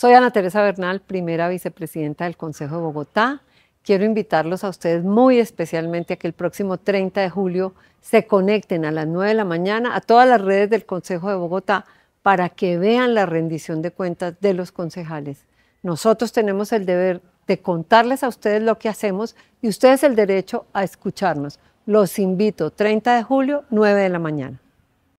Soy Ana Teresa Bernal, primera vicepresidenta del Consejo de Bogotá. Quiero invitarlos a ustedes muy especialmente a que el próximo 30 de julio se conecten a las 9 de la mañana a todas las redes del Consejo de Bogotá para que vean la rendición de cuentas de los concejales. Nosotros tenemos el deber de contarles a ustedes lo que hacemos y ustedes el derecho a escucharnos. Los invito 30 de julio, 9 de la mañana.